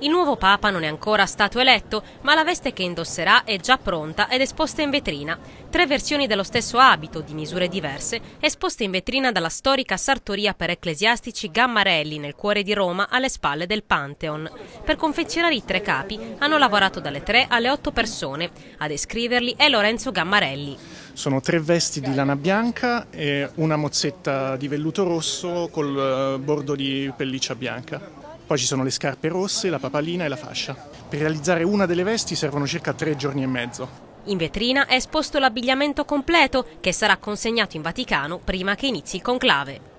Il nuovo Papa non è ancora stato eletto, ma la veste che indosserà è già pronta ed esposta in vetrina. Tre versioni dello stesso abito, di misure diverse, esposte in vetrina dalla storica sartoria per ecclesiastici Gammarelli nel cuore di Roma, alle spalle del Pantheon. Per confezionare i tre capi hanno lavorato dalle tre alle otto persone. A descriverli è Lorenzo Gammarelli. Sono tre vesti di lana bianca e una mozzetta di velluto rosso col eh, bordo di pelliccia bianca. Poi ci sono le scarpe rosse, la papalina e la fascia. Per realizzare una delle vesti servono circa tre giorni e mezzo. In vetrina è esposto l'abbigliamento completo che sarà consegnato in Vaticano prima che inizi il conclave.